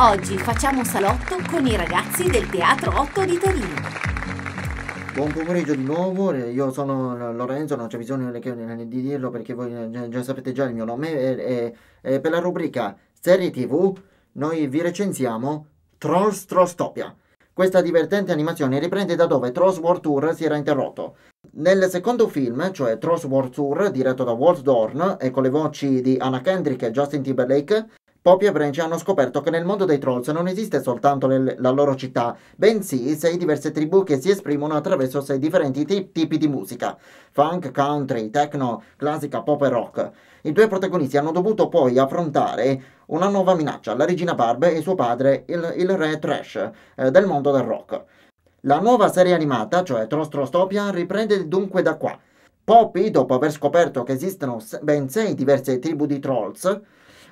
Oggi facciamo salotto con i ragazzi del Teatro 8 di Torino. Buon pomeriggio di nuovo, eh, io sono Lorenzo, non c'è bisogno di dirlo perché voi già sapete già il mio nome. E, eh, e, eh, e per la rubrica Serie TV noi vi recensiamo Trolls Trollstopia. Questa divertente animazione riprende da dove Trolls World Tour si era interrotto. Nel secondo film, cioè Trolls World Tour, diretto da Walt Dorn e con le voci di Anna Kendrick e Justin Timberlake, Poppy e Branch hanno scoperto che nel mondo dei trolls non esiste soltanto le, la loro città, bensì sei diverse tribù che si esprimono attraverso sei differenti t- tipi di musica: funk, country, techno, classica, pop e rock. I due protagonisti hanno dovuto poi affrontare una nuova minaccia, la regina Barb e suo padre, il, il re Trash, eh, del mondo del rock. La nuova serie animata, cioè Trostrostopia, riprende dunque da qua. Poppy, dopo aver scoperto che esistono ben sei diverse tribù di trolls,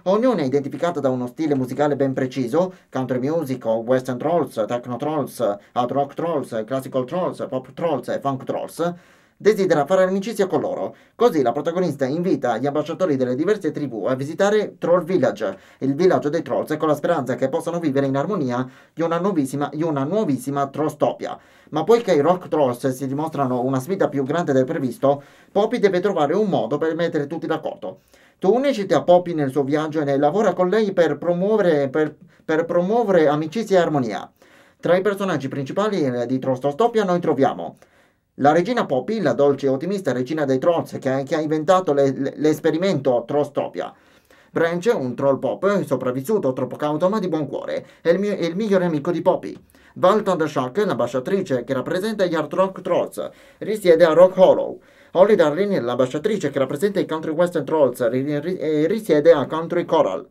Ognuna identificata da uno stile musicale ben preciso, country music, western trolls, techno trolls, hard rock trolls, classical trolls, pop trolls e funk trolls, desidera fare amicizia con loro. Così la protagonista invita gli ambasciatori delle diverse tribù a visitare Troll Village, il villaggio dei trolls, con la speranza che possano vivere in armonia di una nuovissima, di una nuovissima Trollstopia. Ma poiché i Rock Trolls si dimostrano una sfida più grande del previsto, Poppy deve trovare un modo per mettere tutti d'accordo. Tu Tunisi a Poppy nel suo viaggio e lavora con lei per promuovere, per, per promuovere amicizia e armonia. Tra i personaggi principali eh, di Trostostopia noi troviamo la regina Poppy, la dolce e ottimista regina dei trolls che, che ha inventato le, l'esperimento Trostopia. Branch, un troll pop, eh, sopravvissuto, troppo cauto ma di buon cuore, è il, mio, è il migliore amico di Poppy. Val Thundershark, l'ambasciatrice che rappresenta gli Art Rock Trolls, risiede a Rock Hollow. Holly Darlene, l'ambasciatrice che rappresenta i Country Western Trolls, risiede a Country Coral.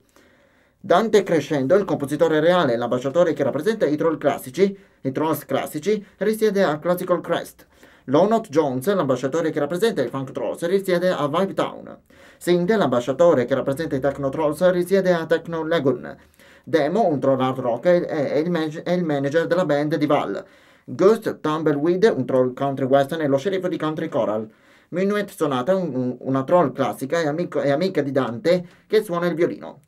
Dante Crescendo, il compositore reale, l'ambasciatore che rappresenta i troll classici, i trolls classici, risiede a Classical Crest. Lonot Jones, l'ambasciatore che rappresenta i Funk Trolls, risiede a Vibe Town. Sinde, l'ambasciatore che rappresenta i Techno Trolls, risiede a Techno Lagoon. Demo, un troll hard rock, è il, man- è il manager della band di Val. Ghost Tumbleweed, un troll country western, è lo sceriffo di Country Coral. Minuet Sonata, un, una troll classica e, amico, e, amica di Dante che suona il violino.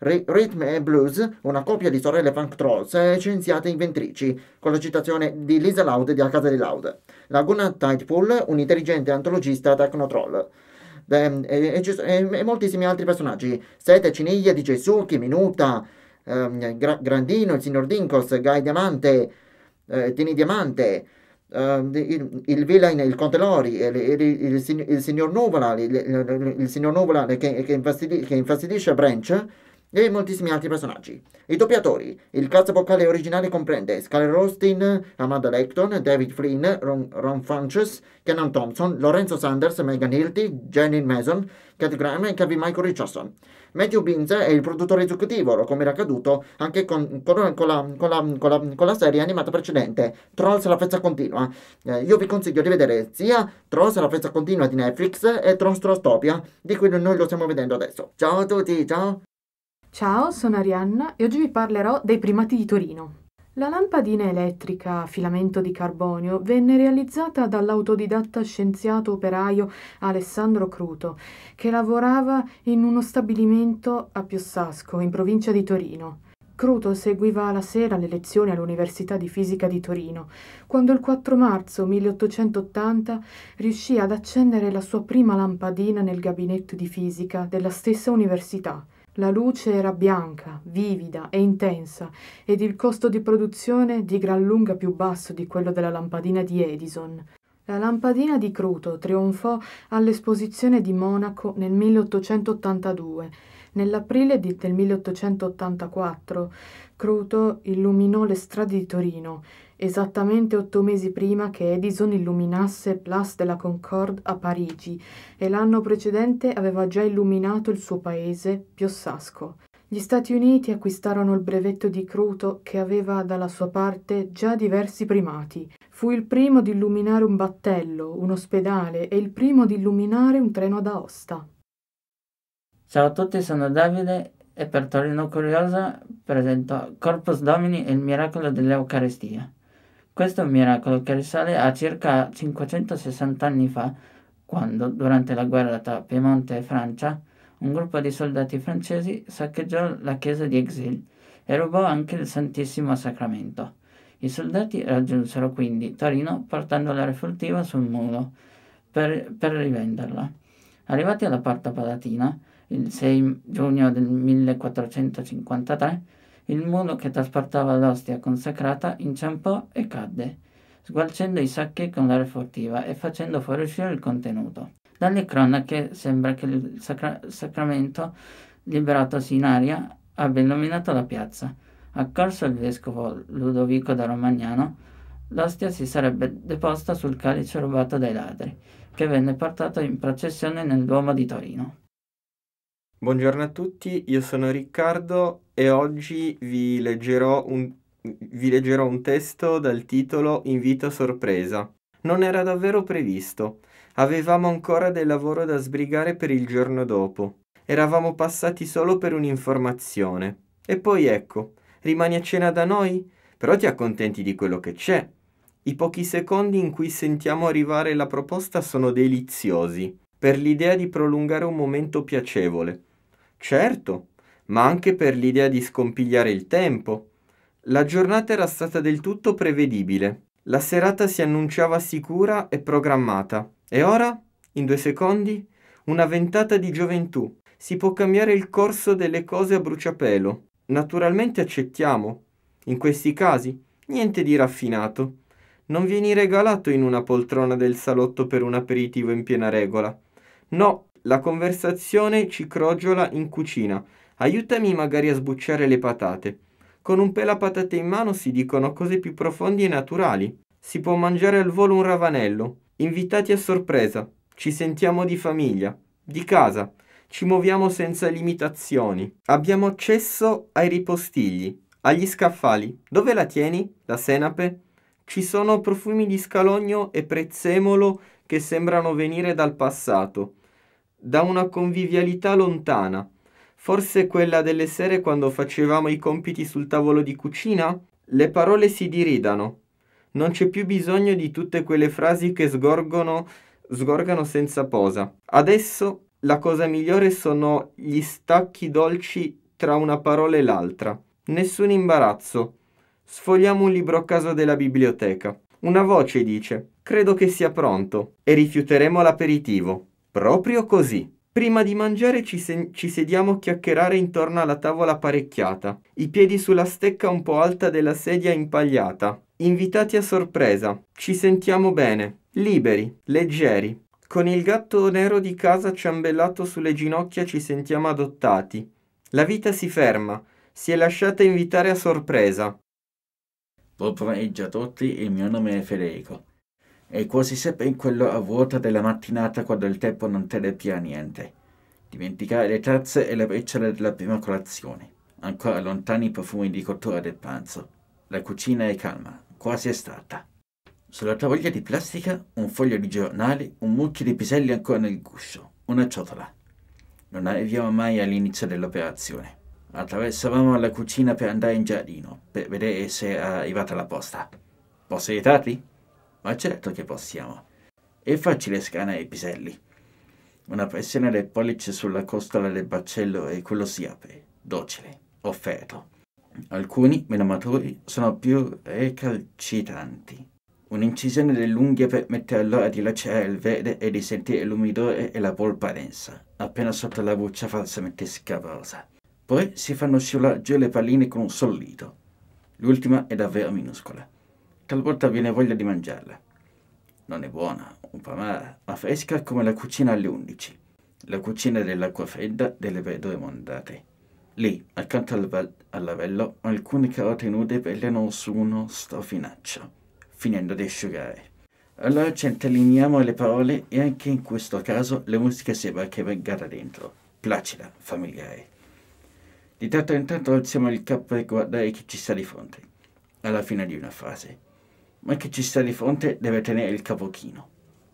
Rhythm e Blues, una coppia di sorelle punk trolls scienziate inventrici, con la citazione di Lisa Loud di A Casa di Loud. Laguna Tidepool, un intelligente antologista techno-troll. Ehm, e, e, e, moltissimi altri personaggi. Sete Ciniglia DJ Gesuki, Minuta, ehm, Gra- Grandino, il signor Dinkos, Guy Diamante, eh, Tini Diamante, Ehm, il, il villain, il conte Lori, il, il, il, il signor Nuvola, il, signor Nuvola che, che, infastidisce, che infastidisce Branch e moltissimi altri personaggi. I doppiatori. Il cast vocale originale comprende Skyler Rostin, Amanda Lecton, David Flynn, Ron, Ron Funches, Kenan Thompson, Lorenzo Sanders, Megan Hilty, Jenny Mason, Cat Graham e Kevin Michael Richardson. Matthew Binz è il produttore esecutivo, come era accaduto anche con, con, con, la, la, la, con, la, serie animata precedente, Trolls la Fezza continua. Eh, io vi consiglio di vedere sia Trolls la Fezza continua di Netflix e Trolls Trostopia, di cui noi lo stiamo vedendo adesso. Ciao a tutti, ciao! Ciao, sono Arianna e oggi vi parlerò dei primati di Torino. La lampadina elettrica a filamento di carbonio venne realizzata dall'autodidatta scienziato operaio Alessandro Cruto, che lavorava in uno stabilimento a Piossasco, in provincia di Torino. Cruto seguiva la sera le lezioni all'Università di Fisica di Torino, quando il 4 marzo 1880 riuscì ad accendere la sua prima lampadina nel gabinetto di fisica della stessa università. La luce era bianca, vivida e intensa ed il costo di produzione di gran lunga più basso di quello della lampadina di Edison. La lampadina di Cruto trionfò all'esposizione di Monaco nel 1882. Nell'aprile del 1884 Cruto illuminò le strade di Torino esattamente otto mesi prima che Edison illuminasse Place de la Concorde a Parigi e l'anno precedente aveva già illuminato il suo paese, Piossasco. Gli Stati Uniti acquistarono il brevetto di Cruto che aveva dalla sua parte già diversi primati. Fu il primo di illuminare un battello, un ospedale e il primo di illuminare un treno ad Aosta. Ciao a tutti, sono Davide e per Torino Curiosa presento Corpus Domini e il miracolo dell'Eucaristia. Questo è un miracolo che risale a circa 560 anni fa, quando, durante la guerra tra Piemonte e Francia, un gruppo di soldati francesi saccheggiò la chiesa di Exil e rubò anche il Santissimo Sacramento. I soldati raggiunsero quindi Torino portando la refultiva sul mulo per, per rivenderla. Arrivati alla Porta Palatina, il 6 giugno del 1453, il mulo che trasportava l'ostia consacrata inciampò e cadde, sgualcendo i sacchi con la refurtiva e facendo fuoriuscire il contenuto. Dalle cronache sembra che il sacra- sacramento, liberatosi in aria, abbia illuminato la piazza. Accorso il vescovo Ludovico da Romagnano, l'ostia si sarebbe deposta sul calice rubato dai ladri, che venne portato in processione nel Duomo di Torino. Buongiorno a tutti, io sono Riccardo e oggi vi leggerò un, vi leggerò un testo dal titolo Invito a sorpresa. Non era davvero previsto. Avevamo ancora del lavoro da sbrigare per il giorno dopo. Eravamo passati solo per un'informazione. E poi ecco, rimani a cena da noi? Però ti accontenti di quello che c'è. I pochi secondi in cui sentiamo arrivare la proposta sono deliziosi, per l'idea di prolungare un momento piacevole. Certo, ma anche per l'idea di scompigliare il tempo. La giornata era stata del tutto prevedibile. La serata si annunciava sicura e programmata. E ora, in due secondi, una ventata di gioventù. Si può cambiare il corso delle cose a bruciapelo. Naturalmente accettiamo. In questi casi, niente di raffinato. Non vieni regalato in una poltrona del salotto per un aperitivo in piena regola. No, la conversazione ci crogiola in cucina. Aiutami magari a sbucciare le patate. Con un pelapatate in mano si dicono cose più profondi e naturali. Si può mangiare al volo un ravanello. Invitati a sorpresa. Ci sentiamo di famiglia, di casa. Ci muoviamo senza limitazioni. Abbiamo accesso ai ripostigli, agli scaffali. Dove la tieni? La senape? Ci sono profumi di scalogno e prezzemolo che sembrano venire dal passato da una convivialità lontana, forse quella delle sere quando facevamo i compiti sul tavolo di cucina? Le parole si diridano. Non c'è più bisogno di tutte quelle frasi che sgorgono, sgorgano senza posa. Adesso la cosa migliore sono gli stacchi dolci tra una parola e l'altra. Nessun imbarazzo. Sfogliamo un libro a caso della biblioteca. Una voce dice, credo che sia pronto, e rifiuteremo l'aperitivo. Proprio così. Prima di mangiare ci, se- ci sediamo a chiacchierare intorno alla tavola apparecchiata, i piedi sulla stecca un po' alta della sedia impagliata. Invitati a sorpresa, ci sentiamo bene, liberi, leggeri. Con il gatto nero di casa ciambellato sulle ginocchia ci sentiamo adottati. La vita si ferma, si è lasciata invitare a sorpresa. Buon pomeriggio a tutti, il mio nome è Federico e quasi sempre in quello a vuota della mattinata quando il tempo non tiene più a niente. Dimenticare le tazze e le briciole della prima colazione. Ancora lontani i profumi di cottura del pranzo. La cucina è calma, quasi è stata. Sulla tavoglia di plastica, un foglio di giornale, un mucchio di piselli ancora nel guscio, una ciotola. Non arriviamo mai all'inizio dell'operazione. Attraversavamo la cucina per andare in giardino, per vedere se è arrivata la posta. Posso aiutarti? ma certo che possiamo. È facile scannare i piselli. Una pressione del pollice sulla costola del baccello e quello si apre, docile, offerto. Alcuni, meno maturi, sono più recalcitranti. Un'incisione dell'unghia permette allora di lacerare il verde e di sentire l'umidore e la polpa densa, appena sotto la buccia falsamente scabrosa. Poi si fanno scivolare giù le palline con un sollito. L'ultima è davvero minuscola talvolta viene voglia di mangiarla. Non è buona, un po' mala, ma fresca come la cucina alle 11, la cucina dell'acqua fredda delle vedove mondate. Lì, accanto al, al lavello, alcune carote nude pelliano su uno strofinaccio, finendo di asciugare. Allora centelliniamo le parole e anche in questo caso la musica sembra che venga da dentro, placida, familiare. Di tanto in tanto alziamo il capo e guardare chi ci sta di fronte, alla fine di una frase ma chi ci sta di fronte deve tenere il capochino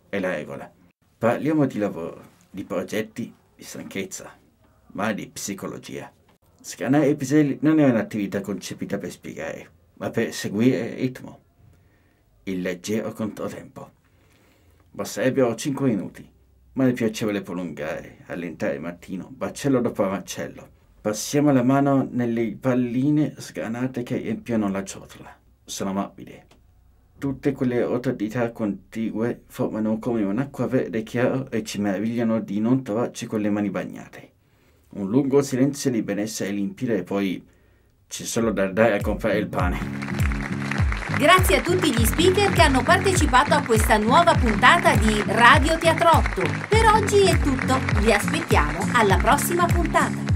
È la regola. Parliamo di lavoro, di progetti, di stanchezza, ma di psicologia. Scanare i piselli non è un'attività concepita per spiegare, ma per seguire il ritmo, il leggero controtempo. Basterebbero 5 minuti, ma è piacevole prolungare, allentare il mattino, baccello dopo baccello. Passiamo la mano nelle palline sgranate che riempiono la ciotola. Sono morbide, tutte quelle autorità contigue eh, formano come un'acqua verde eh, chiaro e ci meravigliano di non trovarci con le mani bagnate. Un lungo silenzio di benessere limpide e poi c'è solo da andare a comprare il pane. Grazie a tutti gli speaker che hanno partecipato a questa nuova puntata di Radio Teatrotto. Per oggi è tutto, vi aspettiamo alla prossima puntata.